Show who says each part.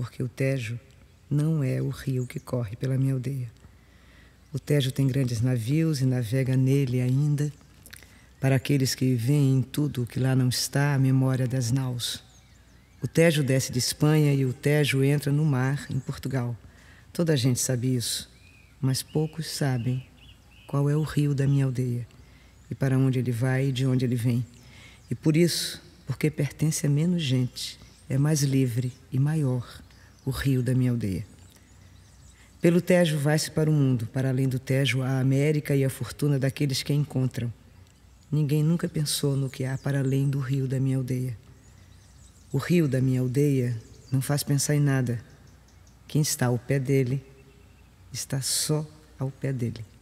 Speaker 1: porque o Tejo
Speaker 2: não é o rio que corre pela minha aldeia. O Tejo tem grandes navios e navega nele ainda. Para aqueles que veem em tudo o que lá não está, a memória das naus. O Tejo desce de Espanha e o Tejo entra no mar em Portugal. Toda a gente sabe isso, mas poucos sabem qual é o rio da minha aldeia e para onde ele vai e de onde ele vem. E por isso, porque pertence a menos gente, é mais livre e maior o rio da minha aldeia. Pelo Tejo vai-se para o mundo, para além do Tejo, a América e a fortuna daqueles que a encontram. Ninguém nunca pensou no que há para além do rio da minha aldeia. O rio da minha aldeia não faz pensar em nada. Quem está ao pé dele está só ao pé dele.